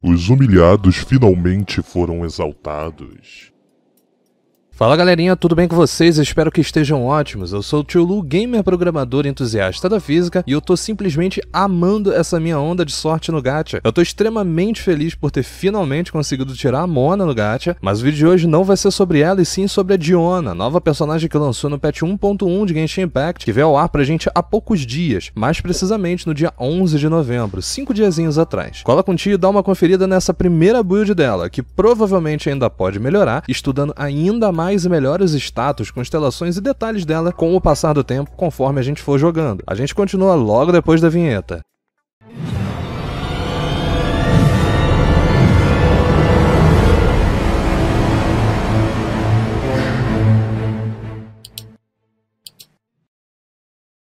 Os humilhados finalmente foram exaltados. Fala galerinha, tudo bem com vocês? espero que estejam ótimos. Eu sou o Tio Lu, gamer programador entusiasta da física, e eu tô simplesmente amando essa minha onda de sorte no gacha. Eu tô extremamente feliz por ter finalmente conseguido tirar a Mona no gacha, mas o vídeo de hoje não vai ser sobre ela e sim sobre a Diona, nova personagem que lançou no patch 1.1 de Genshin Impact, que veio ao ar pra gente há poucos dias, mais precisamente no dia 11 de novembro, cinco diazinhos atrás. Cola com o tio e dá uma conferida nessa primeira build dela, que provavelmente ainda pode melhorar, estudando ainda mais mais e melhores status, constelações e detalhes dela com o passar do tempo conforme a gente for jogando. A gente continua logo depois da vinheta.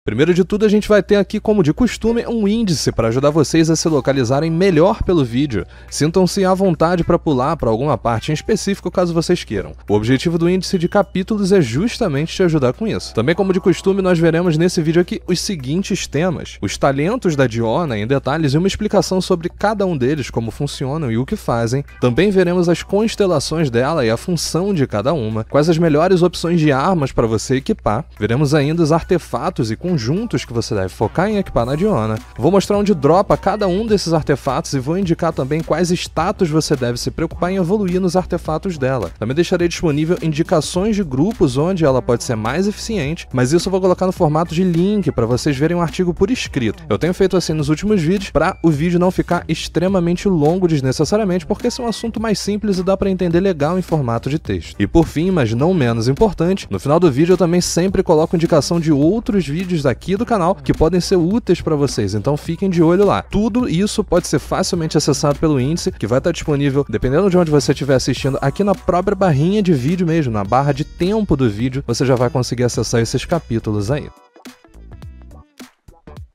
Primeiro de tudo, a gente vai ter aqui, como de costume, um índice para ajudar vocês a se localizarem melhor pelo vídeo. Sintam-se à vontade para pular para alguma parte em específico caso vocês queiram. O objetivo do índice de capítulos é justamente te ajudar com isso. Também, como de costume, nós veremos nesse vídeo aqui os seguintes temas: os talentos da Diona em detalhes e uma explicação sobre cada um deles, como funcionam e o que fazem. Também veremos as constelações dela e a função de cada uma, quais as melhores opções de armas para você equipar. Veremos ainda os artefatos e conjuntos que você deve focar em equipar na Diona. Vou mostrar onde dropa cada um desses artefatos e vou indicar também quais status você deve se preocupar em evoluir nos artefatos dela. Também deixarei disponível indicações de grupos onde ela pode ser mais eficiente, mas isso eu vou colocar no formato de link para vocês verem um artigo por escrito. Eu tenho feito assim nos últimos vídeos para o vídeo não ficar extremamente longo desnecessariamente, porque esse é um assunto mais simples e dá para entender legal em formato de texto. E por fim, mas não menos importante, no final do vídeo eu também sempre coloco indicação de outros vídeos aqui do canal que podem ser úteis para vocês, então fiquem de olho lá. Tudo isso pode ser facilmente acessado pelo índice, que vai estar disponível, dependendo de onde você estiver assistindo, aqui na própria barrinha de vídeo mesmo, na barra de tempo do vídeo, você já vai conseguir acessar esses capítulos aí.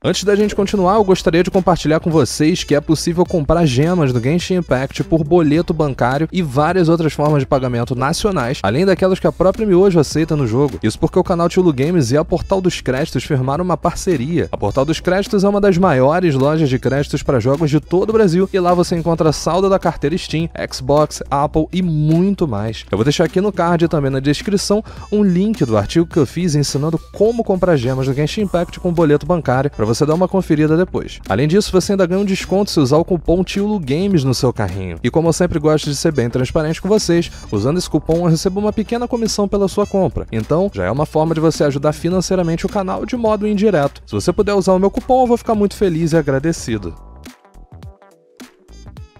Antes da gente continuar, eu gostaria de compartilhar com vocês que é possível comprar gemas do Genshin Impact por boleto bancário e várias outras formas de pagamento nacionais, além daquelas que a própria Miojo aceita no jogo. Isso porque o canal Tulu Games e a Portal dos Créditos firmaram uma parceria. A Portal dos Créditos é uma das maiores lojas de créditos para jogos de todo o Brasil e lá você encontra saldo da carteira Steam, Xbox, Apple e muito mais. Eu vou deixar aqui no card e também na descrição um link do artigo que eu fiz ensinando como comprar gemas do Genshin Impact com boleto bancário para você dá uma conferida depois. Além disso, você ainda ganha um desconto se usar o cupom Tilo Games no seu carrinho. E como eu sempre gosto de ser bem transparente com vocês, usando esse cupom eu recebo uma pequena comissão pela sua compra. Então, já é uma forma de você ajudar financeiramente o canal de modo indireto. Se você puder usar o meu cupom, eu vou ficar muito feliz e agradecido.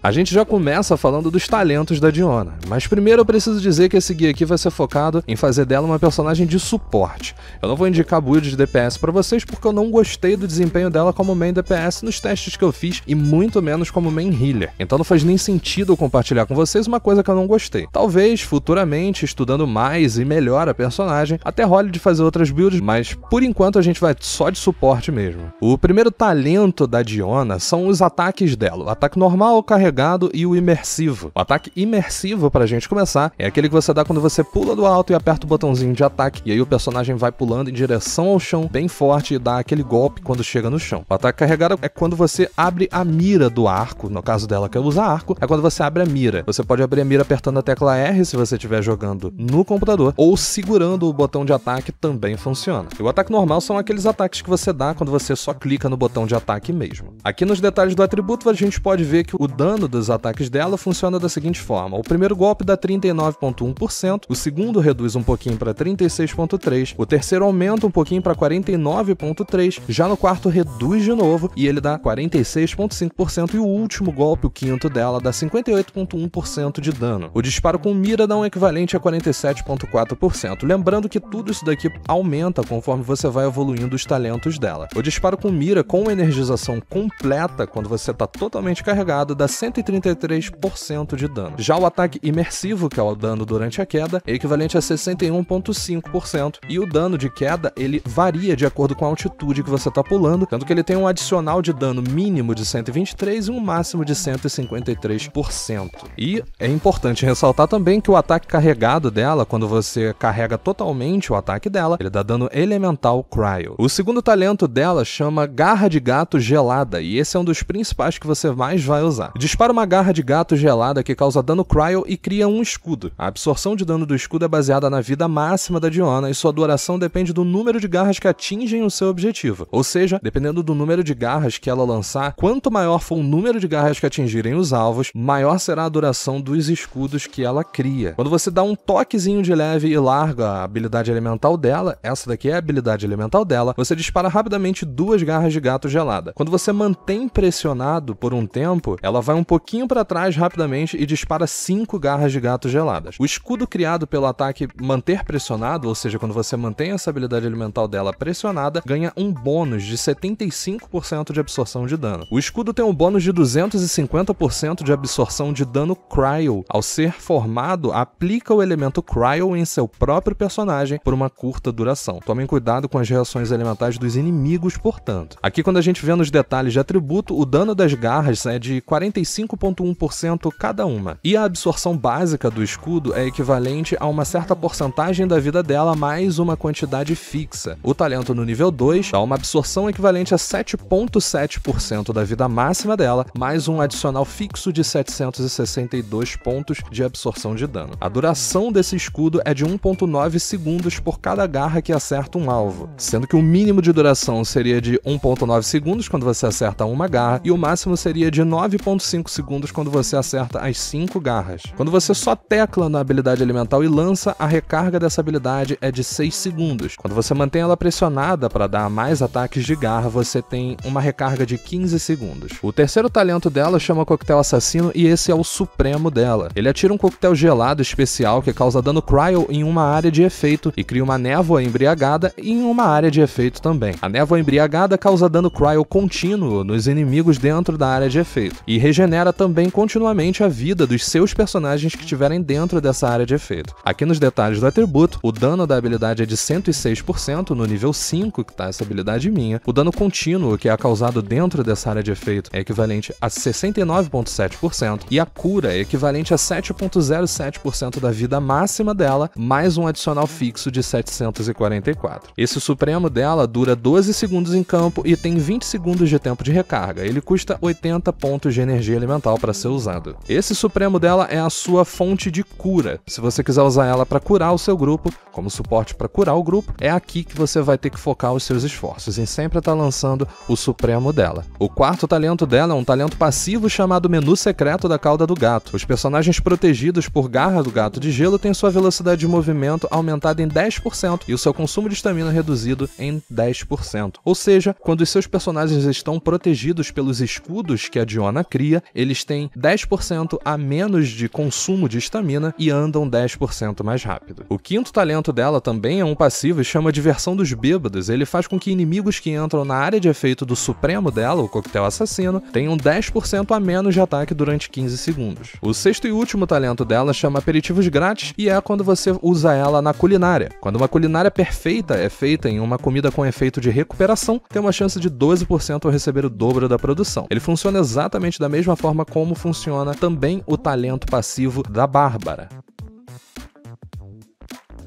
A gente já começa falando dos talentos da Diona, mas primeiro eu preciso dizer que esse guia aqui vai ser focado em fazer dela uma personagem de suporte. Eu não vou indicar build de DPS para vocês porque eu não gostei do desempenho dela como main DPS nos testes que eu fiz e muito menos como main healer. Então não faz nem sentido eu compartilhar com vocês uma coisa que eu não gostei. Talvez futuramente, estudando mais e melhor a personagem, até role de fazer outras builds, mas por enquanto a gente vai só de suporte mesmo. O primeiro talento da Diona são os ataques dela. O ataque normal carrega carregado e o imersivo. O ataque imersivo, pra gente começar, é aquele que você dá quando você pula do alto e aperta o botãozinho de ataque, e aí o personagem vai pulando em direção ao chão, bem forte, e dá aquele golpe quando chega no chão. O ataque carregado é quando você abre a mira do arco, no caso dela que usa arco, é quando você abre a mira. Você pode abrir a mira apertando a tecla R se você estiver jogando no computador, ou segurando o botão de ataque também funciona. E o ataque normal são aqueles ataques que você dá quando você só clica no botão de ataque mesmo. Aqui nos detalhes do atributo a gente pode ver que o dano dano dos ataques dela funciona da seguinte forma: o primeiro golpe dá 39,1%, o segundo reduz um pouquinho para 36,3%, o terceiro aumenta um pouquinho para 49,3%, já no quarto reduz de novo e ele dá 46,5%, e o último golpe, o quinto dela, dá 58,1% de dano. O disparo com mira dá um equivalente a 47,4%. Lembrando que tudo isso daqui aumenta conforme você vai evoluindo os talentos dela. O disparo com mira com energização completa, quando você está totalmente carregado, dá 133% de dano. Já o ataque imersivo, que é o dano durante a queda, é equivalente a 61,5%, e o dano de queda ele varia de acordo com a altitude que você está pulando, tanto que ele tem um adicional de dano mínimo de 123 e um máximo de 153%. E é importante ressaltar também que o ataque carregado dela, quando você carrega totalmente o ataque dela, ele dá dano elemental cryo. O segundo talento dela chama Garra de Gato Gelada, e esse é um dos principais que você mais vai usar. Dispara uma garra de gato gelada que causa dano cryo e cria um escudo. A absorção de dano do escudo é baseada na vida máxima da Diona e sua duração depende do número de garras que atingem o seu objetivo. Ou seja, dependendo do número de garras que ela lançar, quanto maior for o número de garras que atingirem os alvos, maior será a duração dos escudos que ela cria. Quando você dá um toquezinho de leve e larga a habilidade elemental dela, essa daqui é a habilidade elemental dela, você dispara rapidamente duas garras de gato gelada. Quando você mantém pressionado por um tempo, ela vai um pouquinho para trás rapidamente e dispara cinco garras de gato geladas. O escudo criado pelo ataque manter pressionado, ou seja, quando você mantém essa habilidade elemental dela pressionada, ganha um bônus de 75% de absorção de dano. O escudo tem um bônus de 250% de absorção de dano cryo. Ao ser formado, aplica o elemento cryo em seu próprio personagem por uma curta duração. Tomem cuidado com as reações elementais dos inimigos, portanto. Aqui quando a gente vê nos detalhes de atributo, o dano das garras é de 45 5,1% cada uma. E a absorção básica do escudo é equivalente a uma certa porcentagem da vida dela mais uma quantidade fixa. O talento no nível 2 dá uma absorção equivalente a 7,7% da vida máxima dela, mais um adicional fixo de 762 pontos de absorção de dano. A duração desse escudo é de 1,9 segundos por cada garra que acerta um alvo, sendo que o mínimo de duração seria de 1,9 segundos quando você acerta uma garra e o máximo seria de 9,5 5 segundos quando você acerta as 5 garras. Quando você só tecla na habilidade elemental e lança, a recarga dessa habilidade é de 6 segundos. Quando você mantém ela pressionada para dar mais ataques de garra, você tem uma recarga de 15 segundos. O terceiro talento dela chama Coquetel Assassino e esse é o supremo dela. Ele atira um coquetel gelado especial que causa dano cryo em uma área de efeito e cria uma névoa embriagada em uma área de efeito também. A névoa embriagada causa dano cryo contínuo nos inimigos dentro da área de efeito e regenera regenera também continuamente a vida dos seus personagens que estiverem dentro dessa área de efeito. Aqui nos detalhes do atributo, o dano da habilidade é de 106% no nível 5, que está essa habilidade minha. O dano contínuo, que é causado dentro dessa área de efeito, é equivalente a 69,7%. E a cura é equivalente a 7,07% da vida máxima dela, mais um adicional fixo de 744. Esse supremo dela dura 12 segundos em campo e tem 20 segundos de tempo de recarga. Ele custa 80 pontos de energia elemental para ser usado. Esse supremo dela é a sua fonte de cura. Se você quiser usar ela para curar o seu grupo, como suporte para curar o grupo, é aqui que você vai ter que focar os seus esforços em sempre estar tá lançando o supremo dela. O quarto talento dela é um talento passivo chamado Menu Secreto da Cauda do Gato. Os personagens protegidos por Garra do Gato de Gelo têm sua velocidade de movimento aumentada em 10% e o seu consumo de estamina reduzido em 10%. Ou seja, quando os seus personagens estão protegidos pelos escudos que a Diona cria, eles têm 10% a menos de consumo de estamina e andam 10% mais rápido. O quinto talento dela também é um passivo e chama Diversão dos Bêbados. Ele faz com que inimigos que entram na área de efeito do Supremo dela, o Coquetel Assassino, tenham 10% a menos de ataque durante 15 segundos. O sexto e último talento dela chama Aperitivos Grátis e é quando você usa ela na culinária. Quando uma culinária perfeita é feita em uma comida com efeito de recuperação, tem uma chance de 12% ao receber o dobro da produção. Ele funciona exatamente da mesma forma como funciona também o talento passivo da Bárbara.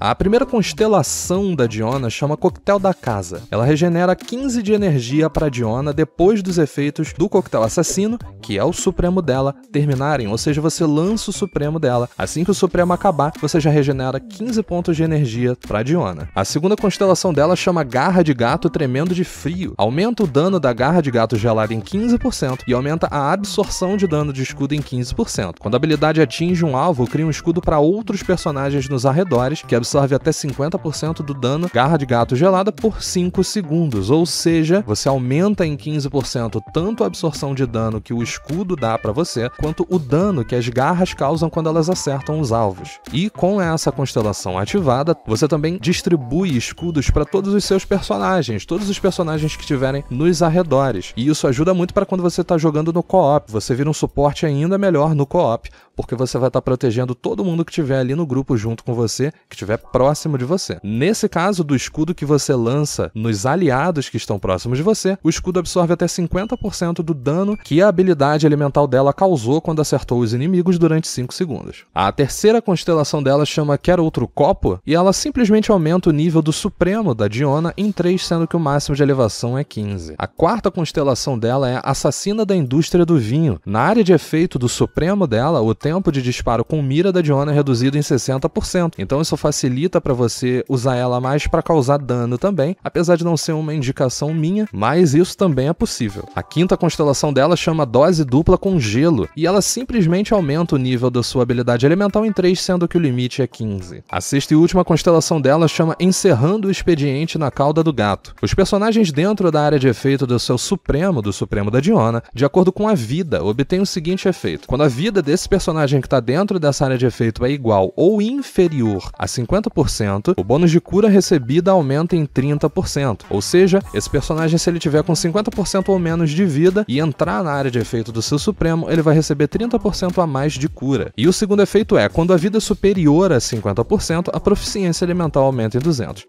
A primeira constelação da Diona chama Coquetel da Casa. Ela regenera 15 de energia para Diona depois dos efeitos do Coquetel Assassino, que é o Supremo dela, terminarem, ou seja, você lança o Supremo dela. Assim que o Supremo acabar, você já regenera 15 pontos de energia para Diona. A segunda constelação dela chama Garra de Gato Tremendo de Frio. Aumenta o dano da garra de gato gelada em 15% e aumenta a absorção de dano de escudo em 15%. Quando a habilidade atinge um alvo, cria um escudo para outros personagens nos arredores que absorvem absorve até 50% do dano garra de gato gelada por 5 segundos, ou seja, você aumenta em 15% tanto a absorção de dano que o escudo dá para você, quanto o dano que as garras causam quando elas acertam os alvos. E com essa constelação ativada, você também distribui escudos para todos os seus personagens, todos os personagens que estiverem nos arredores. E isso ajuda muito para quando você está jogando no co-op, você vira um suporte ainda melhor no co-op, porque você vai estar tá protegendo todo mundo que estiver ali no grupo junto com você, que estiver estiver próximo de você. Nesse caso do escudo que você lança nos aliados que estão próximos de você, o escudo absorve até 50% do dano que a habilidade elemental dela causou quando acertou os inimigos durante 5 segundos. A terceira constelação dela chama Quer Outro Copo e ela simplesmente aumenta o nível do Supremo da Diona em 3, sendo que o máximo de elevação é 15. A quarta constelação dela é Assassina da Indústria do Vinho. Na área de efeito do Supremo dela, o tempo de disparo com mira da Diona é reduzido em 60%, então isso faz facilita para você usar ela mais para causar dano também, apesar de não ser uma indicação minha, mas isso também é possível. A quinta constelação dela chama Dose Dupla com Gelo, e ela simplesmente aumenta o nível da sua habilidade elemental em 3, sendo que o limite é 15. A sexta e última constelação dela chama Encerrando o Expediente na Cauda do Gato. Os personagens dentro da área de efeito do seu Supremo, do Supremo da Diona, de acordo com a vida, obtém o seguinte efeito. Quando a vida desse personagem que está dentro dessa área de efeito é igual ou inferior a 50 50%, o bônus de cura recebida aumenta em 30%. Ou seja, esse personagem, se ele tiver com 50% ou menos de vida e entrar na área de efeito do seu Supremo, ele vai receber 30% a mais de cura. E o segundo efeito é, quando a vida é superior a 50%, a proficiência elemental aumenta em 200.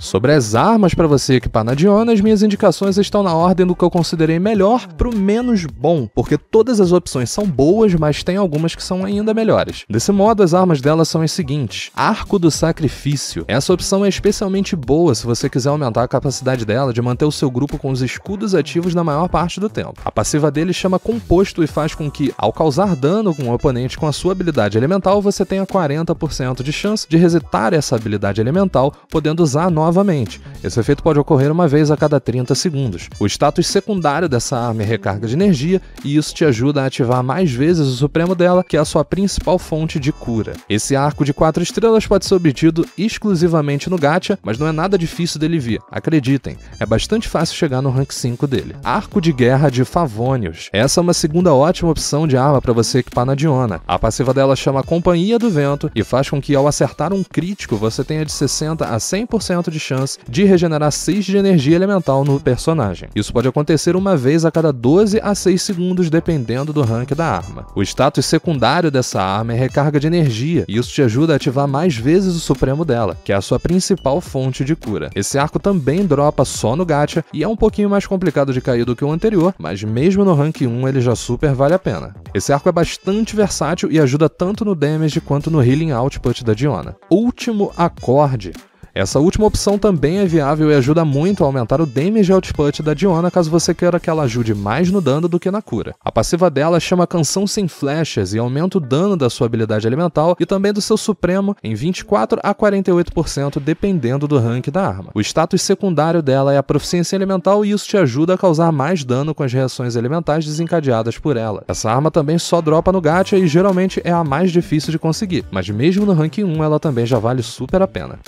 Sobre as armas para você equipar na Diona, as minhas indicações estão na ordem do que eu considerei melhor pro menos bom, porque todas as opções são boas, mas tem algumas que são ainda melhores. Desse modo, as armas delas são as seguintes. Arco do Sacrifício. Essa opção é especialmente boa se você quiser aumentar a capacidade dela de manter o seu grupo com os escudos ativos na maior parte do tempo. A passiva dele chama Composto e faz com que, ao causar dano com o um oponente com a sua habilidade elemental, você tenha 40% de chance de resetar essa habilidade elemental, podendo usar a novamente. Esse efeito pode ocorrer uma vez a cada 30 segundos. O status secundário dessa arma é recarga de energia, e isso te ajuda a ativar mais vezes o supremo dela, que é a sua principal fonte de cura. Esse arco de 4 estrelas pode ser obtido exclusivamente no gacha, mas não é nada difícil dele vir. Acreditem, é bastante fácil chegar no rank 5 dele. Arco de Guerra de Favonius. Essa é uma segunda ótima opção de arma para você equipar na Diona. A passiva dela chama Companhia do Vento e faz com que ao acertar um crítico você tenha de 60 a 100% de chance de regenerar 6 de energia elemental no personagem. Isso pode acontecer uma vez a cada 12 a 6 segundos, dependendo do rank da arma. O status secundário dessa arma é recarga de energia, e isso te ajuda a ativar mais vezes o supremo dela, que é a sua principal fonte de cura. Esse arco também dropa só no gacha e é um pouquinho mais complicado de cair do que o anterior, mas mesmo no rank 1 ele já super vale a pena. Esse arco é bastante versátil e ajuda tanto no damage quanto no healing output da Diona. Último acorde essa última opção também é viável e ajuda muito a aumentar o damage output da Diona caso você queira que ela ajude mais no dano do que na cura. A passiva dela chama Canção Sem Flechas e aumenta o dano da sua habilidade elemental e também do seu Supremo em 24 a 48% dependendo do rank da arma. O status secundário dela é a Proficiência Elemental e isso te ajuda a causar mais dano com as reações elementais desencadeadas por ela. Essa arma também só dropa no gacha e geralmente é a mais difícil de conseguir, mas mesmo no rank 1 ela também já vale super a pena.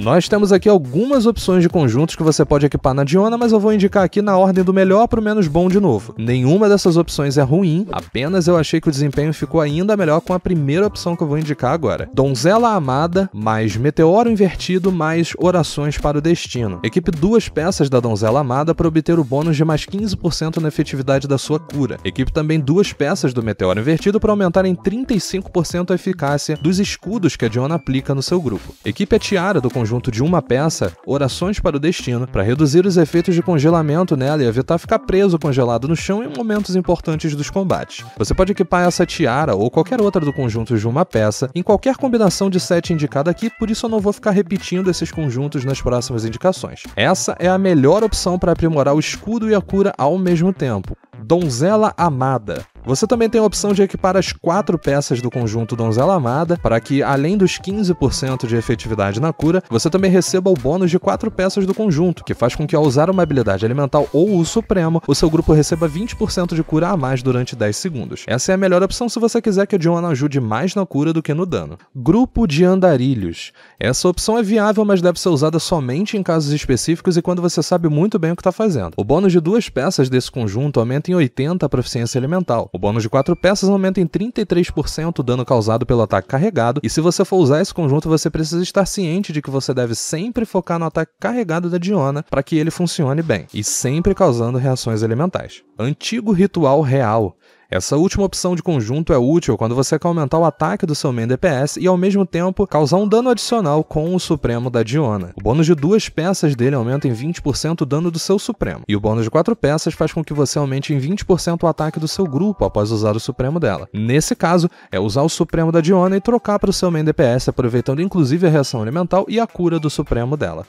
Nós temos aqui algumas opções de conjuntos que você pode equipar na Diona, mas eu vou indicar aqui na ordem do melhor para o menos bom de novo. Nenhuma dessas opções é ruim, apenas eu achei que o desempenho ficou ainda melhor com a primeira opção que eu vou indicar agora. Donzela Amada, mais Meteoro Invertido, mais Orações para o Destino. Equipe duas peças da Donzela Amada para obter o bônus de mais 15% na efetividade da sua cura. Equipe também duas peças do Meteoro Invertido para aumentar em 35% a eficácia dos escudos que a Diona aplica no seu grupo. Equipe a Tiara do conjunto conjunto de uma peça, Orações para o Destino, para reduzir os efeitos de congelamento nela e evitar ficar preso congelado no chão em momentos importantes dos combates. Você pode equipar essa tiara ou qualquer outra do conjunto de uma peça em qualquer combinação de sete indicada aqui, por isso eu não vou ficar repetindo esses conjuntos nas próximas indicações. Essa é a melhor opção para aprimorar o escudo e a cura ao mesmo tempo. Donzela Amada. Você também tem a opção de equipar as quatro peças do conjunto Donzela Amada, para que, além dos 15% de efetividade na cura, você também receba o bônus de quatro peças do conjunto, que faz com que, ao usar uma habilidade elemental ou o supremo, o seu grupo receba 20% de cura a mais durante 10 segundos. Essa é a melhor opção se você quiser que a Diona ajude mais na cura do que no dano. Grupo de andarilhos. Essa opção é viável, mas deve ser usada somente em casos específicos e quando você sabe muito bem o que está fazendo. O bônus de duas peças desse conjunto aumenta em 80 a proficiência elemental. O bônus de 4 peças aumenta em 33% o dano causado pelo ataque carregado, e se você for usar esse conjunto, você precisa estar ciente de que você deve sempre focar no ataque carregado da Diona para que ele funcione bem, e sempre causando reações elementais. Antigo Ritual Real essa última opção de conjunto é útil quando você quer aumentar o ataque do seu main DPS e ao mesmo tempo causar um dano adicional com o Supremo da Diona. O bônus de duas peças dele aumenta em 20% o dano do seu Supremo, e o bônus de quatro peças faz com que você aumente em 20% o ataque do seu grupo após usar o Supremo dela. Nesse caso, é usar o Supremo da Diona e trocar para o seu main DPS, aproveitando inclusive a reação elemental e a cura do Supremo dela.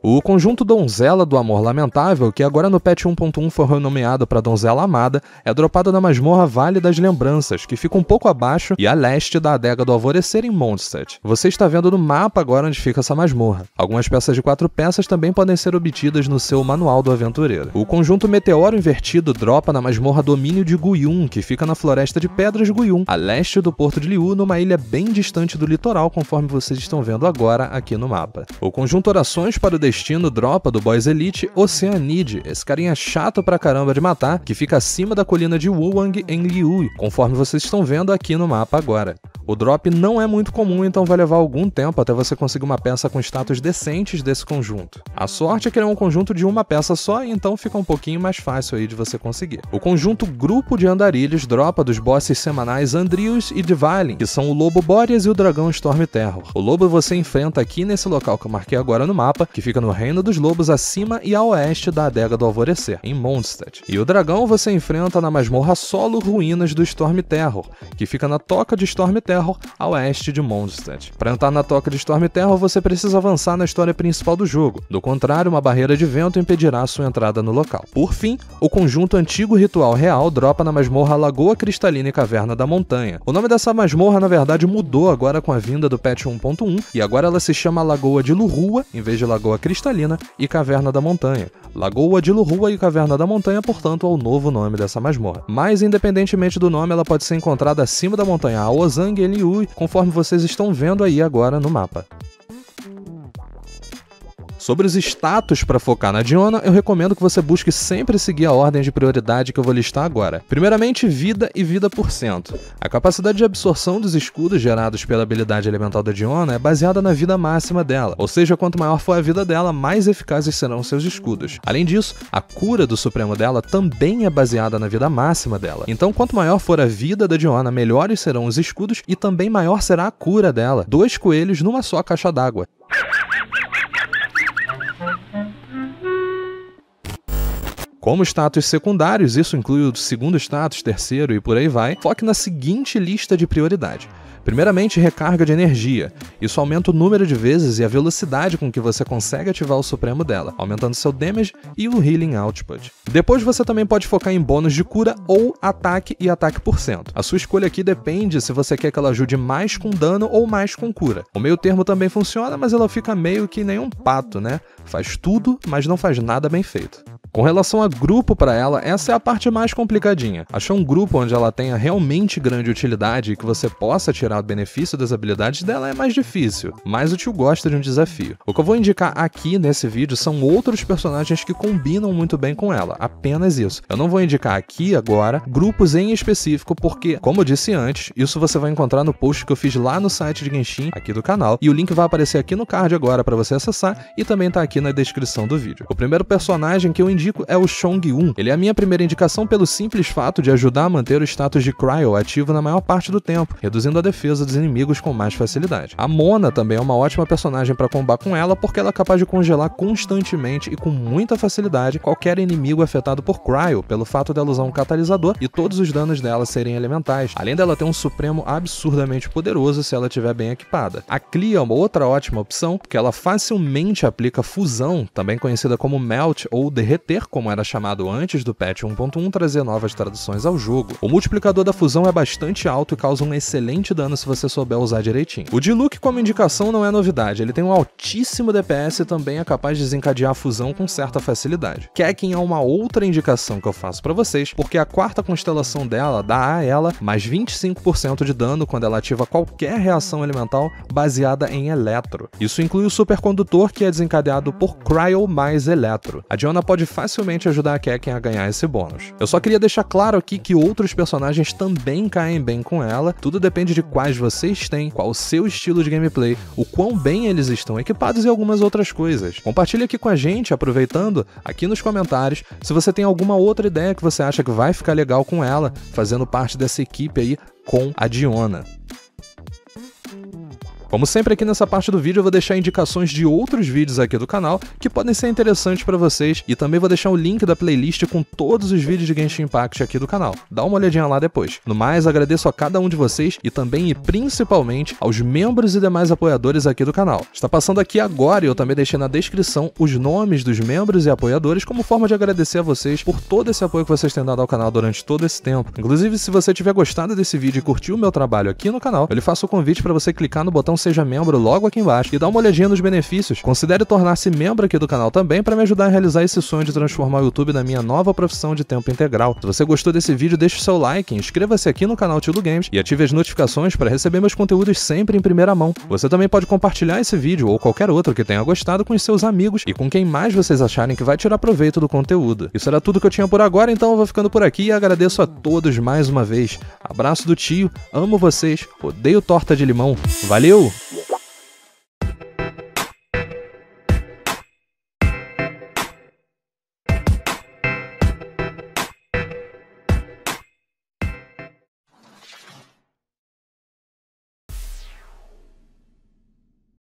O conjunto Donzela do Amor Lamentável, que agora no patch 1.1 foi renomeado para Donzela Amada, é dropado na masmorra Vale das Lembranças, que fica um pouco abaixo e a leste da adega do Alvorecer em Mondstadt. Você está vendo no mapa agora onde fica essa masmorra. Algumas peças de quatro peças também podem ser obtidas no seu manual do aventureiro. O conjunto Meteoro Invertido dropa na masmorra Domínio de Guyun, que fica na floresta de Pedras Guyun, a leste do porto de Liu, numa ilha bem distante do litoral, conforme vocês estão vendo agora aqui no mapa. O conjunto Orações para o nordestino dropa do Boys Elite Oceanide, esse carinha chato pra caramba de matar, que fica acima da colina de Wuwang em Liui, conforme vocês estão vendo aqui no mapa agora. O drop não é muito comum, então vai levar algum tempo até você conseguir uma peça com status decentes desse conjunto. A sorte é que ele é um conjunto de uma peça só, então fica um pouquinho mais fácil aí de você conseguir. O conjunto Grupo de Andarilhos dropa dos bosses semanais Andrius e Dvalin, que são o Lobo Boreas e o Dragão Storm Terror. O Lobo você enfrenta aqui nesse local que eu marquei agora no mapa, que fica fica no Reino dos Lobos acima e a oeste da Adega do Alvorecer, em Mondstadt. E o dragão você enfrenta na masmorra solo Ruínas do Storm Terror, que fica na Toca de Storm Terror, a oeste de Mondstadt. Para entrar na Toca de Storm Terror, você precisa avançar na história principal do jogo, do contrário, uma barreira de vento impedirá sua entrada no local. Por fim, o conjunto Antigo Ritual Real dropa na masmorra Lagoa Cristalina e Caverna da Montanha. O nome dessa masmorra, na verdade, mudou agora com a vinda do patch 1.1 e agora ela se chama Lagoa de Lurua, em vez de Lagoa Cristalina e Caverna da Montanha. Lagoa de Lurua e Caverna da Montanha, portanto, é o novo nome dessa masmorra. Mas, independentemente do nome, ela pode ser encontrada acima da montanha Aozang e Liui, conforme vocês estão vendo aí agora no mapa. Sobre os status para focar na Diona, eu recomendo que você busque sempre seguir a ordem de prioridade que eu vou listar agora. Primeiramente, vida e vida por cento. A capacidade de absorção dos escudos gerados pela habilidade elemental da Diona é baseada na vida máxima dela, ou seja, quanto maior for a vida dela, mais eficazes serão seus escudos. Além disso, a cura do Supremo dela também é baseada na vida máxima dela. Então, quanto maior for a vida da Diona, melhores serão os escudos e também maior será a cura dela. Dois coelhos numa só caixa d'água. Como status secundários, isso inclui o segundo status, terceiro e por aí vai, foque na seguinte lista de prioridade. Primeiramente, recarga de energia. Isso aumenta o número de vezes e a velocidade com que você consegue ativar o supremo dela, aumentando seu damage e o healing output. Depois você também pode focar em bônus de cura ou ataque e ataque por cento. A sua escolha aqui depende se você quer que ela ajude mais com dano ou mais com cura. O meio termo também funciona, mas ela fica meio que nem um pato, né? Faz tudo, mas não faz nada bem feito. Com relação a grupo para ela, essa é a parte mais complicadinha. Achar um grupo onde ela tenha realmente grande utilidade e que você possa tirar o benefício das habilidades dela é mais difícil, mas o tio gosta de um desafio. O que eu vou indicar aqui nesse vídeo são outros personagens que combinam muito bem com ela, apenas isso. Eu não vou indicar aqui agora grupos em específico porque, como eu disse antes, isso você vai encontrar no post que eu fiz lá no site de Genshin, aqui do canal, e o link vai aparecer aqui no card agora para você acessar e também tá aqui na descrição do vídeo. O primeiro personagem que eu indico é o chong 1. Ele é a minha primeira indicação pelo simples fato de ajudar a manter o status de Cryo ativo na maior parte do tempo, reduzindo a defesa dos inimigos com mais facilidade. A Mona também é uma ótima personagem para combar com ela, porque ela é capaz de congelar constantemente e com muita facilidade qualquer inimigo afetado por Cryo, pelo fato dela usar um catalisador e todos os danos dela serem elementais, além dela ter um supremo absurdamente poderoso se ela estiver bem equipada. A Clea é uma outra ótima opção, porque ela facilmente aplica fusão, também conhecida como melt ou Derretor ter, como era chamado antes do patch 1.1, trazer novas traduções ao jogo. O multiplicador da fusão é bastante alto e causa um excelente dano se você souber usar direitinho. O Diluc como indicação não é novidade, ele tem um altíssimo DPS e também é capaz de desencadear a fusão com certa facilidade. Kekin é uma outra indicação que eu faço para vocês, porque a quarta constelação dela dá a ela mais 25% de dano quando ela ativa qualquer reação elemental baseada em eletro. Isso inclui o supercondutor que é desencadeado por Cryo mais eletro. A Diona pode facilmente ajudar a Kekken a ganhar esse bônus. Eu só queria deixar claro aqui que outros personagens também caem bem com ela, tudo depende de quais vocês têm, qual o seu estilo de gameplay, o quão bem eles estão equipados e algumas outras coisas. Compartilhe aqui com a gente, aproveitando, aqui nos comentários, se você tem alguma outra ideia que você acha que vai ficar legal com ela, fazendo parte dessa equipe aí com a Diona. Como sempre aqui nessa parte do vídeo eu vou deixar indicações de outros outros vídeos aqui do canal que podem ser interessantes para vocês e também vou deixar o link da playlist com todos os vídeos de Genshin Impact aqui do canal. Dá uma olhadinha lá depois. No mais, agradeço a cada um de vocês e também e principalmente aos membros e demais apoiadores aqui do canal. Está passando aqui agora e eu também deixei na descrição os nomes dos membros e apoiadores como forma de agradecer a vocês por todo esse apoio que vocês têm dado ao canal durante todo esse tempo. Inclusive, se você tiver gostado desse vídeo e curtiu o meu trabalho aqui no canal, eu lhe faço o convite para você clicar no botão Seja Membro logo aqui embaixo e dar uma olhadinha nos benefícios Considere tornar-se membro aqui do canal também para me ajudar a realizar esse sonho de transformar o YouTube na minha nova profissão de tempo integral. Se você gostou desse vídeo, deixe seu like, inscreva-se aqui no canal Tilo Games e ative as notificações para receber meus conteúdos sempre em primeira mão. Você também pode compartilhar esse vídeo ou qualquer outro que tenha gostado com seus amigos e com quem mais vocês acharem que vai tirar proveito do conteúdo. Isso era tudo que eu tinha por agora, então eu vou ficando por aqui e agradeço a todos mais uma vez. Abraço do tio, amo vocês, odeio torta de limão. Valeu!